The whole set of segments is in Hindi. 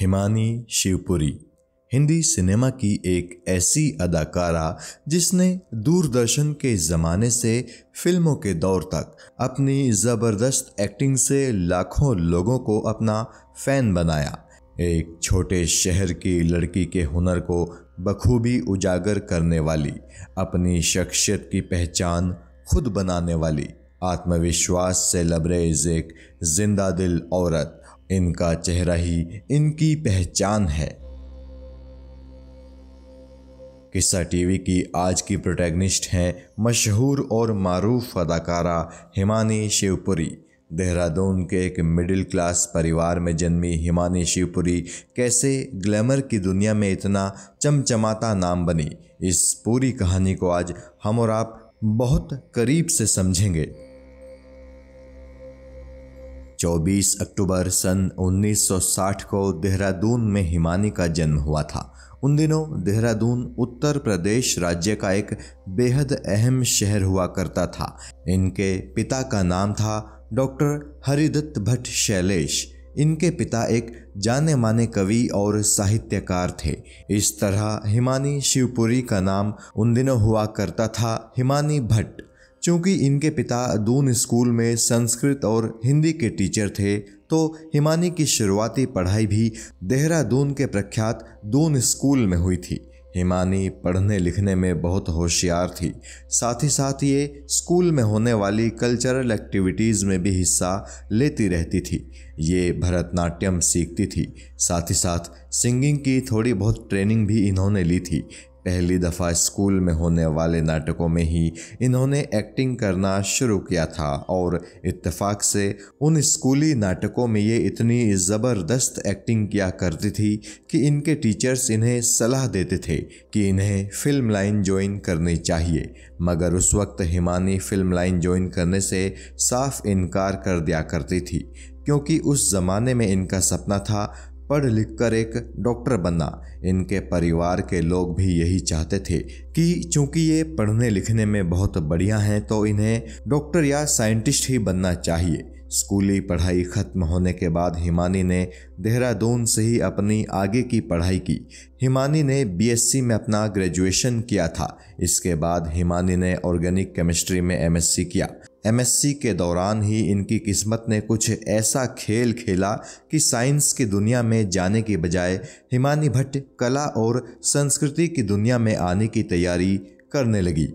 हिमानी शिवपुरी हिंदी सिनेमा की एक ऐसी अदाकारा जिसने दूरदर्शन के ज़माने से फिल्मों के दौर तक अपनी ज़बरदस्त एक्टिंग से लाखों लोगों को अपना फ़ैन बनाया एक छोटे शहर की लड़की के हुनर को बखूबी उजागर करने वाली अपनी शख्सियत की पहचान खुद बनाने वाली आत्मविश्वास से लबरेज एक जिंदा दिल औरत इनका चेहरा ही इनकी पहचान है किस्सा टीवी की आज की प्रोटैगनिस्ट हैं मशहूर और मरूफ अदाकारा हिमानी शिवपुरी देहरादून के एक मिडिल क्लास परिवार में जन्मी हिमानी शिवपुरी कैसे ग्लैमर की दुनिया में इतना चमचमाता नाम बनी इस पूरी कहानी को आज हम और आप बहुत करीब से समझेंगे 24 अक्टूबर सन 1960 को देहरादून में हिमानी का जन्म हुआ था उन दिनों देहरादून उत्तर प्रदेश राज्य का एक बेहद अहम शहर हुआ करता था इनके पिता का नाम था डॉक्टर हरिदत्त भट्ट शैलेश इनके पिता एक जाने माने कवि और साहित्यकार थे इस तरह हिमानी शिवपुरी का नाम उन दिनों हुआ करता था हिमानी भट्ट क्योंकि इनके पिता दून स्कूल में संस्कृत और हिंदी के टीचर थे तो हिमानी की शुरुआती पढ़ाई भी देहरादून के प्रख्यात दून स्कूल में हुई थी हिमानी पढ़ने लिखने में बहुत होशियार थी साथ ही साथ ये स्कूल में होने वाली कल्चरल एक्टिविटीज़ में भी हिस्सा लेती रहती थी ये भरतनाट्यम सीखती थी साथ ही साथ सिंगिंग की थोड़ी बहुत ट्रेनिंग भी इन्होंने ली थी पहली दफ़ा स्कूल में होने वाले नाटकों में ही इन्होंने एक्टिंग करना शुरू किया था और इत्तेफाक से उन स्कूली नाटकों में ये इतनी ज़बरदस्त एक्टिंग किया करती थी कि इनके टीचर्स इन्हें सलाह देते थे कि इन्हें फिल्म लाइन ज्वाइन करनी चाहिए मगर उस वक्त हिमानी फिल्म लाइन ज्वाइन करने से साफ इनकार कर दिया करती थी क्योंकि उस ज़माने में इनका सपना था पढ़ लिख कर एक डॉक्टर बनना इनके परिवार के लोग भी यही चाहते थे कि चूंकि ये पढ़ने लिखने में बहुत बढ़िया हैं तो इन्हें डॉक्टर या साइंटिस्ट ही बनना चाहिए स्कूली पढ़ाई खत्म होने के बाद हिमानी ने देहरादून से ही अपनी आगे की पढ़ाई की हिमानी ने बीएससी में अपना ग्रेजुएशन किया था इसके बाद हिमानी ने ऑर्गेनिक केमिस्ट्री में एमएससी किया एमएससी के दौरान ही इनकी किस्मत ने कुछ ऐसा खेल खेला कि साइंस की दुनिया में जाने के बजाय हिमानी भट्ट कला और संस्कृति की दुनिया में आने की तैयारी करने लगी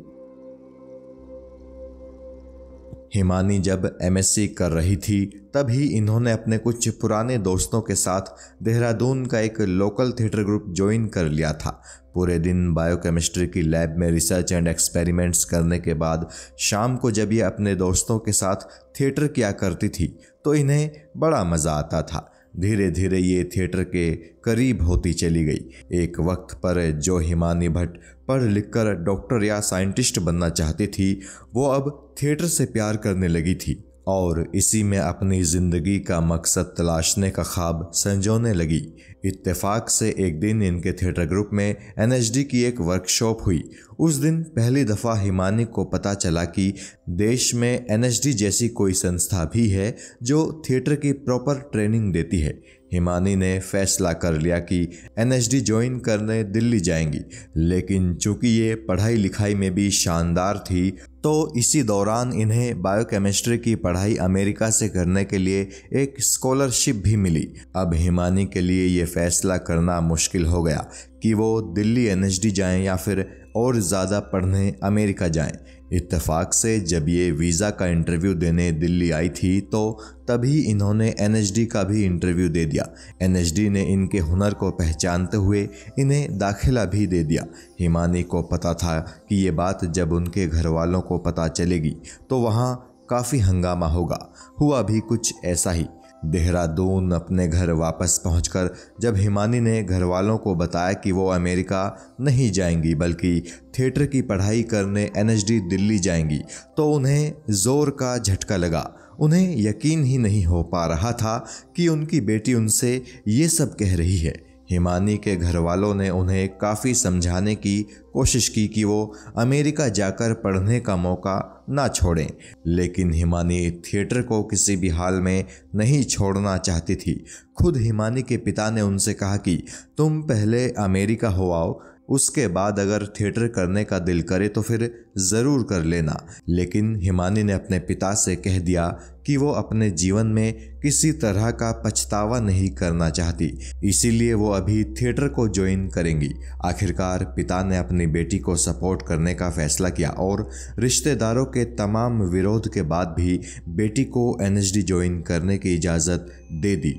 हिमानी जब एमएससी कर रही थी तभी इन्होंने अपने कुछ पुराने दोस्तों के साथ देहरादून का एक लोकल थिएटर ग्रुप ज्वाइन कर लिया था पूरे दिन बायोकेमिस्ट्री की लैब में रिसर्च एंड एक्सपेरिमेंट्स करने के बाद शाम को जब ये अपने दोस्तों के साथ थिएटर किया करती थी तो इन्हें बड़ा मज़ा आता था धीरे धीरे ये थिएटर के करीब होती चली गई एक वक्त पर जो हिमानी भट्ट पढ़ लिख कर डॉक्टर या साइंटिस्ट बनना चाहती थी वो अब थिएटर से प्यार करने लगी थी और इसी में अपनी ज़िंदगी का मकसद तलाशने का ख्वाब संजोने लगी इत्तेफाक से एक दिन इनके थिएटर ग्रुप में एनएचडी की एक वर्कशॉप हुई उस दिन पहली दफ़ा हिमानी को पता चला कि देश में एनएचडी जैसी कोई संस्था भी है जो थिएटर की प्रॉपर ट्रेनिंग देती है हिमानी ने फैसला कर लिया कि एनएचडी ज्वाइन करने दिल्ली जाएंगी लेकिन चूंकि ये पढ़ाई लिखाई में भी शानदार थी तो इसी दौरान इन्हें बायोकेमिस्ट्री की पढ़ाई अमेरिका से करने के लिए एक स्कॉलरशिप भी मिली अब हिमानी के लिए ये फैसला करना मुश्किल हो गया कि वो दिल्ली एनएचडी जाएं या फिर और ज़्यादा पढ़ने अमेरिका जाएं। इत्तेफाक से जब ये वीज़ा का इंटरव्यू देने दिल्ली आई थी तो तभी इन्होंने एन का भी इंटरव्यू दे दिया एन ने इनके हुनर को पहचानते हुए इन्हें दाखिला भी दे दिया हिमानी को पता था कि ये बात जब उनके घर वालों को पता चलेगी तो वहाँ काफ़ी हंगामा होगा हुआ भी कुछ ऐसा ही देहरादून अपने घर वापस पहुंचकर जब हिमानी ने घर वालों को बताया कि वो अमेरिका नहीं जाएंगी बल्कि थिएटर की पढ़ाई करने एनएचडी दिल्ली जाएंगी तो उन्हें ज़ोर का झटका लगा उन्हें यकीन ही नहीं हो पा रहा था कि उनकी बेटी उनसे ये सब कह रही है हिमानी के घर वालों ने उन्हें काफ़ी समझाने की कोशिश की कि वो अमेरिका जाकर पढ़ने का मौका ना छोड़ें लेकिन हिमानी थिएटर को किसी भी हाल में नहीं छोड़ना चाहती थी खुद हिमानी के पिता ने उनसे कहा कि तुम पहले अमेरिका हो आओ उसके बाद अगर थिएटर करने का दिल करे तो फिर ज़रूर कर लेना लेकिन हिमानी ने अपने पिता से कह दिया कि वो अपने जीवन में किसी तरह का पछतावा नहीं करना चाहती इसीलिए वो अभी थिएटर को ज्वाइन करेंगी आखिरकार पिता ने अपनी बेटी को सपोर्ट करने का फैसला किया और रिश्तेदारों के तमाम विरोध के बाद भी बेटी को एन ज्वाइन करने की इजाज़त दे दी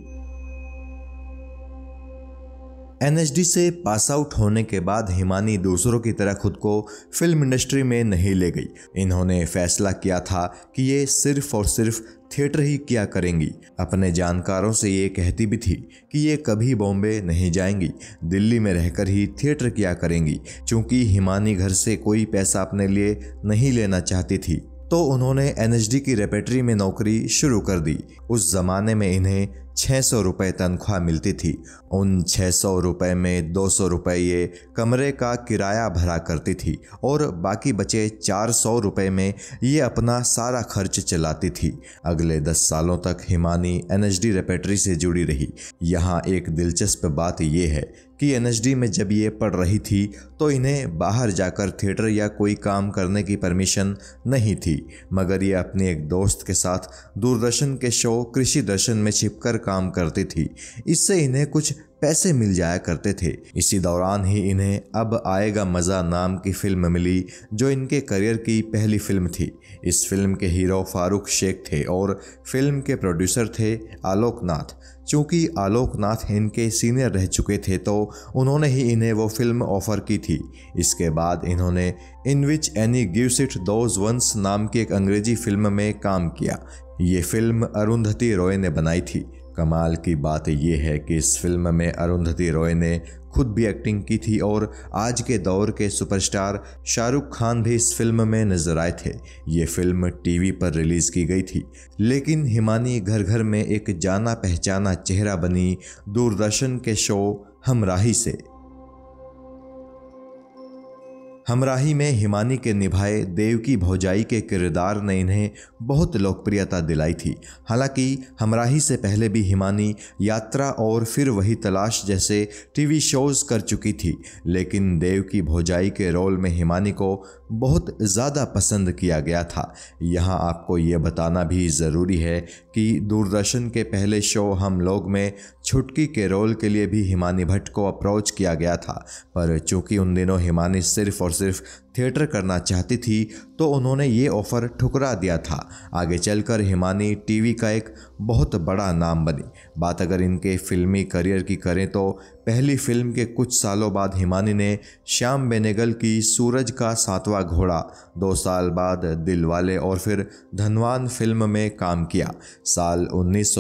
एनएसडी से पास आउट होने के बाद हिमानी दूसरों की तरह खुद को फिल्म इंडस्ट्री में नहीं ले गई इन्होंने फैसला किया था कि ये सिर्फ और सिर्फ थिएटर ही किया करेंगी अपने जानकारों से ये कहती भी थी कि ये कभी बॉम्बे नहीं जाएंगी दिल्ली में रहकर ही थिएटर किया करेंगी क्योंकि हिमानी घर से कोई पैसा अपने लिए नहीं लेना चाहती थी तो उन्होंने एनएचडी की रेपेटरी में नौकरी शुरू कर दी उस जमाने में इन्हें छः सौ रुपये तनख्वाह मिलती थी उन छः सौ रुपये में दो सौ रुपये ये कमरे का किराया भरा करती थी और बाकी बचे चार सौ रुपये में ये अपना सारा खर्च चलाती थी अगले दस सालों तक Himani N H D repertory से जुड़ी रही यहाँ एक दिलचस्प बात यह है कि डी में जब ये पढ़ रही थी तो इन्हें बाहर जाकर थिएटर या कोई काम करने की परमिशन नहीं थी मगर ये अपने एक दोस्त के साथ दूरदर्शन के शो कृषि दर्शन में छिपकर काम करती थी इससे इन्हें कुछ पैसे मिल जाया करते थे इसी दौरान ही इन्हें अब आएगा मज़ा नाम की फिल्म मिली जो इनके करियर की पहली फिल्म थी इस फिल्म के हीरो फारूक शेख थे और फिल्म के प्रोड्यूसर थे आलोकनाथ चूँकि नाथ इनके सीनियर रह चुके थे तो उन्होंने ही इन्हें वो फिल्म ऑफर की थी इसके बाद इन्होंने in which Annie gives it those ones नाम की एक अंग्रेजी फिल्म में काम किया ये फिल्म अरुंधति रॉय ने बनाई थी कमाल की बात यह है कि इस फिल्म में अरुंधति रॉय ने खुद भी एक्टिंग की थी और आज के दौर के सुपरस्टार शाहरुख खान भी इस फिल्म में नजर आए थे ये फिल्म टीवी पर रिलीज की गई थी लेकिन हिमानी घर घर में एक जाना पहचाना चेहरा बनी दूरदर्शन के शो हमराही से हमराही में हिमानी के निभाए देवकी भौजाई के किरदार ने इन्हें बहुत लोकप्रियता दिलाई थी हालांकि हमराही से पहले भी हिमानी यात्रा और फिर वही तलाश जैसे टीवी शोज़ कर चुकी थी लेकिन देवकी भौजाई के रोल में हिमानी को बहुत ज़्यादा पसंद किया गया था यहाँ आपको ये बताना भी ज़रूरी है कि दूरदर्शन के पहले शो हम लोग में छुटकी के रोल के लिए भी हिमानी भट्ट को अप्रोच किया गया था पर चूंकि उन दिनों हिमानी सिर्फ और सिर्फ थिएटर करना चाहती थी तो उन्होंने ये ऑफ़र ठुकरा दिया था आगे चलकर हिमानी टीवी का एक बहुत बड़ा नाम बनी बात अगर इनके फिल्मी करियर की करें तो पहली फिल्म के कुछ सालों बाद हिमानी ने श्याम बेनेगल की सूरज का सातवां घोड़ा दो साल बाद दिल वाले और फिर धनवान फिल्म में काम किया साल उन्नीस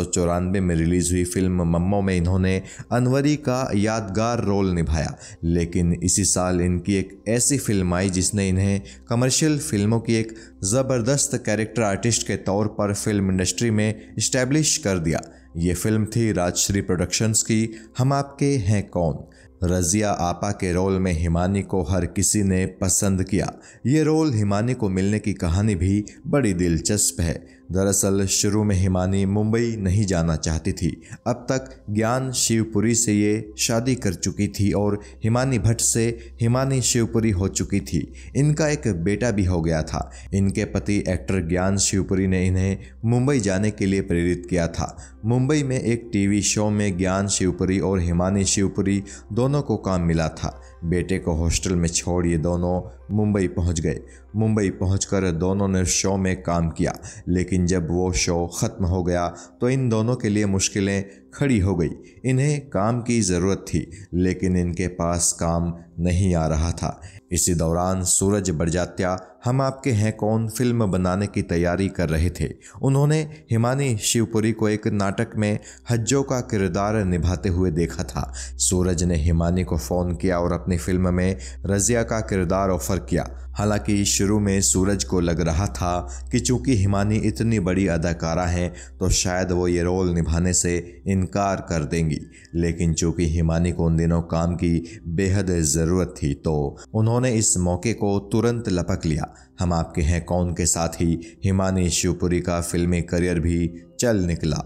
में रिलीज़ हुई फिल्म मम्मो में इन्होंने अनवरी का यादगार रोल निभाया लेकिन इसी साल इनकी एक ऐसी फिल्म आई जिसने इन्हें कमर्शियल फिल्मों की एक ज़बरदस्त कैरेक्टर आर्टिस्ट के तौर पर फिल्म इंडस्ट्री में इस्टेब्लिश कर दिया ये फिल्म थी राजश्री प्रोडक्शंस की हम आपके हैं कौन रजिया आपा के रोल में हिमानी को हर किसी ने पसंद किया ये रोल हिमानी को मिलने की कहानी भी बड़ी दिलचस्प है दरअसल शुरू में हिमानी मुंबई नहीं जाना चाहती थी अब तक ज्ञान शिवपुरी से ये शादी कर चुकी थी और हिमानी भट्ट से हिमानी शिवपुरी हो चुकी थी इनका एक बेटा भी हो गया था इनके पति एक्टर ज्ञान शिवपुरी ने इन्हें मुंबई जाने के लिए प्रेरित किया था मुंबई में एक टीवी शो में ज्ञान शिवपुरी और हिमानी शिवपुरी दोनों को काम मिला था बेटे को हॉस्टल में छोड़ ये दोनों मुंबई पहुंच गए मुंबई पहुंचकर दोनों ने शो में काम किया लेकिन जब वो शो ख़त्म हो गया तो इन दोनों के लिए मुश्किलें खड़ी हो गई इन्हें काम की ज़रूरत थी लेकिन इनके पास काम नहीं आ रहा था इसी दौरान सूरज बरजात्या हम आपके हैं कौन फिल्म बनाने की तैयारी कर रहे थे उन्होंने हिमानी शिवपुरी को एक नाटक में हज्जों का किरदार निभाते हुए देखा था सूरज ने हिमानी को फ़ोन किया और अपनी फिल्म में रज़िया का किरदार ऑफर किया हालांकि शुरू में सूरज को लग रहा था कि चूंकि हिमानी इतनी बड़ी अदाकारा हैं तो शायद वो ये रोल निभाने से इनकार कर देंगी लेकिन चूंकि हिमानी को उन दिनों काम की बेहद ज़रूरत थी तो उन्होंने इस मौके को तुरंत लपक लिया हम आपके हैं कौन के साथ ही हिमानी शिवपुरी का फिल्मी करियर भी चल निकला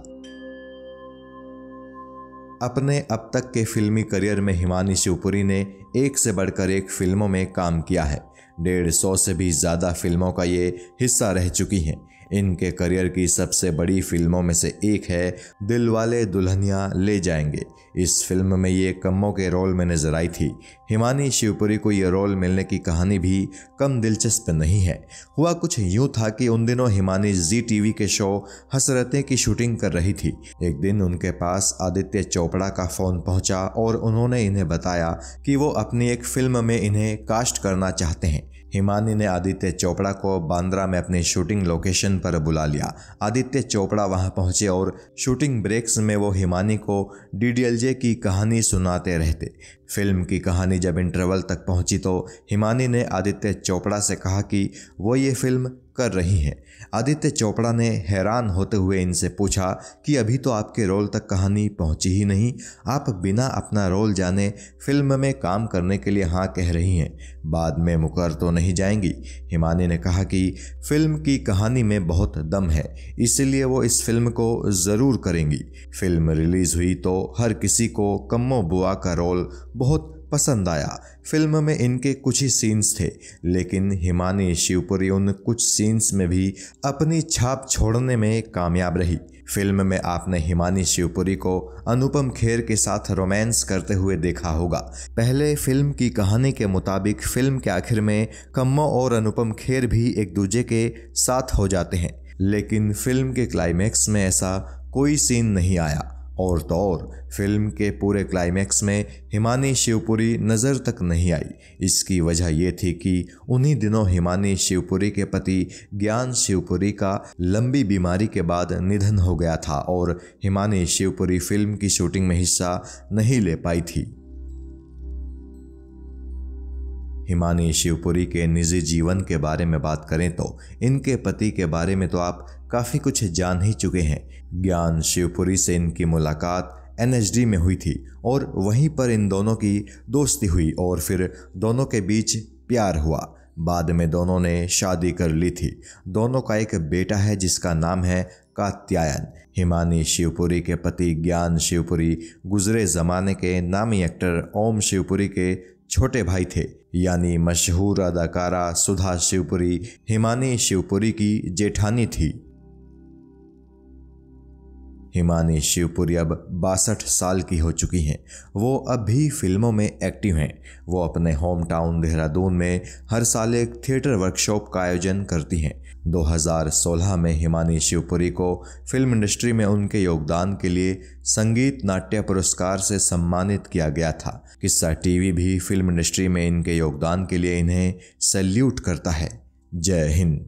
अपने अब तक के फिल्मी करियर में हिमानी शिवपुरी ने एक से बढ़कर एक फिल्मों में काम किया है डेढ़ सौ से भी ज़्यादा फिल्मों का ये हिस्सा रह चुकी हैं इनके करियर की सबसे बड़ी फिल्मों में से एक है दिल वाले दुल्हनिया ले जाएंगे इस फिल्म में ये कमों के रोल में नजर आई थी हिमानी शिवपुरी को ये रोल मिलने की कहानी भी कम दिलचस्प नहीं है हुआ कुछ यूं था कि उन दिनों हिमानी जी टीवी के शो हसरतें की शूटिंग कर रही थी एक दिन उनके पास आदित्य चोपड़ा का फ़ोन पहुंचा और उन्होंने इन्हें बताया कि वो अपनी एक फिल्म में इन्हें कास्ट करना चाहते हैं हिमानी ने आदित्य चोपड़ा को बांद्रा में अपनी शूटिंग लोकेशन पर बुला लिया आदित्य चोपड़ा वहां पहुंचे और शूटिंग ब्रेक्स में वो हिमानी को डीडीएलजे की कहानी सुनाते रहते फिल्म की कहानी जब इंटरवल तक पहुंची तो हिमानी ने आदित्य चोपड़ा से कहा कि वो ये फिल्म कर रही हैं आदित्य चोपड़ा ने हैरान होते हुए इनसे पूछा कि अभी तो आपके रोल तक कहानी पहुंची ही नहीं आप बिना अपना रोल जाने फिल्म में काम करने के लिए हाँ कह रही हैं बाद में मुकर तो नहीं जाएंगी हिमानी ने कहा कि फिल्म की कहानी में बहुत दम है इसलिए वो इस फिल्म को ज़रूर करेंगी फिल्म रिलीज़ हुई तो हर किसी को कम्मो बुआ का रोल बहुत पसंद आया फिल्म में इनके कुछ ही सीन्स थे लेकिन हिमानी शिवपुरी उन कुछ सीन्स में भी अपनी छाप छोड़ने में कामयाब रही फिल्म में आपने हिमानी शिवपुरी को अनुपम खेर के साथ रोमांस करते हुए देखा होगा पहले फिल्म की कहानी के मुताबिक फिल्म के आखिर में कम्मो और अनुपम खेर भी एक दूजे के साथ हो जाते हैं लेकिन फिल्म के क्लाइमैक्स में ऐसा कोई सीन नहीं आया और तो और फिल्म के पूरे क्लाइमैक्स में हिमानी शिवपुरी नज़र तक नहीं आई इसकी वजह यह थी कि उन्हीं दिनों हिमानी शिवपुरी के पति ज्ञान शिवपुरी का लंबी बीमारी के बाद निधन हो गया था और हिमानी शिवपुरी फिल्म की शूटिंग में हिस्सा नहीं ले पाई थी हिमानी शिवपुरी के निजी जीवन के बारे में बात करें तो इनके पति के बारे में तो आप काफ़ी कुछ जान ही चुके हैं ज्ञान शिवपुरी से इनकी मुलाकात एन में हुई थी और वहीं पर इन दोनों की दोस्ती हुई और फिर दोनों के बीच प्यार हुआ बाद में दोनों ने शादी कर ली थी दोनों का एक बेटा है जिसका नाम है कात्यायन हिमानी शिवपुरी के पति ज्ञान शिवपुरी गुजरे ज़माने के नामी एक्टर ओम शिवपुरी के छोटे भाई थे यानी मशहूर अदाकारा सुधा शिवपुरी हिमानी शिवपुरी की जेठानी थी हिमानी शिवपुरी अब बासठ साल की हो चुकी हैं वो अब भी फिल्मों में एक्टिव हैं वो अपने होम टाउन देहरादून में हर साल एक थिएटर वर्कशॉप का आयोजन करती हैं 2016 में हिमानी शिवपुरी को फिल्म इंडस्ट्री में उनके योगदान के लिए संगीत नाट्य पुरस्कार से सम्मानित किया गया था किस्सा टीवी भी फिल्म इंडस्ट्री में इनके योगदान के लिए इन्हें सैल्यूट करता है जय हिंद